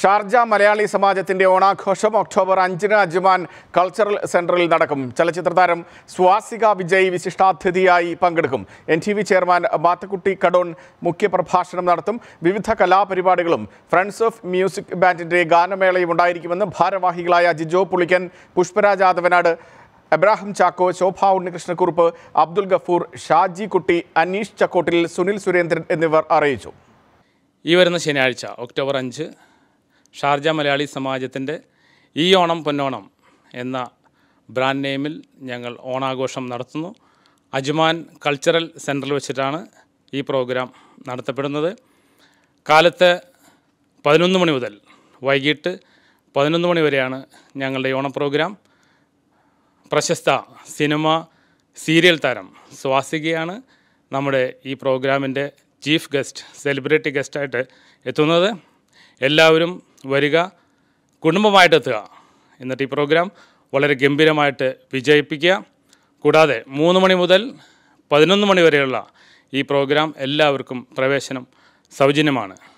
Sharjah Malayali സമാജത്തിന്റെ ഓണാഘോഷം October അഞ്ചിന് Ajman cultural സെന്ററിൽ നടക്കും ചലച്ചിത്ര താരം സ്വാസിക വിജയ് വിശിഷ്ടാതിഥിയായി പങ്കെടുക്കും N T V chairman Mathakkutty Kadon മുഖ്യപ്രഭാഷണം നടത്തും വിവിധ കലാപരിപാടികളും ഫ്രണ്ട്സ് ഓഫ് മ്യൂസിക് ബാൻഡിന്റെ ഗാനമേളയും ഉണ്ടായിരിക്കുമെന്ന് ഭാരവാഹികളായ ജിജോ പുളിക്കൻ പുഷ്പരാജ് ആദവനാട് എബ്രാഹിം ചാക്കോ ശോഭ ഉണ്ണികൃഷ്ണക്കുറുപ്പ് അബ്ദുൽ ഗഫൂർ ഷാജി കുട്ടി അനീഷ് ചക്കോട്ടിൽ സുനിൽ സുരേന്ദ്രൻ എന്നിവർ അറിയിച്ചു ഈ വരുന്ന ശനിയാഴ്ച ഒക്ടോബർ അഞ്ച് ഷാർജ മലയാളി സമാജത്തിൻ്റെ ഈ ഓണം പൊന്നോണം എന്ന ബ്രാൻഡ് നെയിമിൽ ഞങ്ങൾ ഓണാഘോഷം നടത്തുന്നു അജ്മാൻ കൾച്ചറൽ സെൻറ്ററിൽ വെച്ചിട്ടാണ് ഈ പ്രോഗ്രാം നടത്തപ്പെടുന്നത് കാലത്ത് പതിനൊന്ന് മണി മുതൽ വൈകിട്ട് പതിനൊന്ന് മണി വരെയാണ് ഞങ്ങളുടെ ഓണ പ്രോഗ്രാം പ്രശസ്ത സിനിമ സീരിയൽ താരം സ്വാസികയാണ് നമ്മുടെ ഈ പ്രോഗ്രാമിൻ്റെ ചീഫ് ഗസ്റ്റ് സെലിബ്രിറ്റി ഗസ്റ്റായിട്ട് എത്തുന്നത് എല്ലാവരും വരിക കുടുംബമായിട്ട് എത്തുക എന്നിട്ട് ഈ പ്രോഗ്രാം വളരെ ഗംഭീരമായിട്ട് വിജയിപ്പിക്കുക കൂടാതെ മൂന്ന് മണി മുതൽ പതിനൊന്ന് മണി വരെയുള്ള ഈ പ്രോഗ്രാം എല്ലാവർക്കും പ്രവേശനം സൗജന്യമാണ്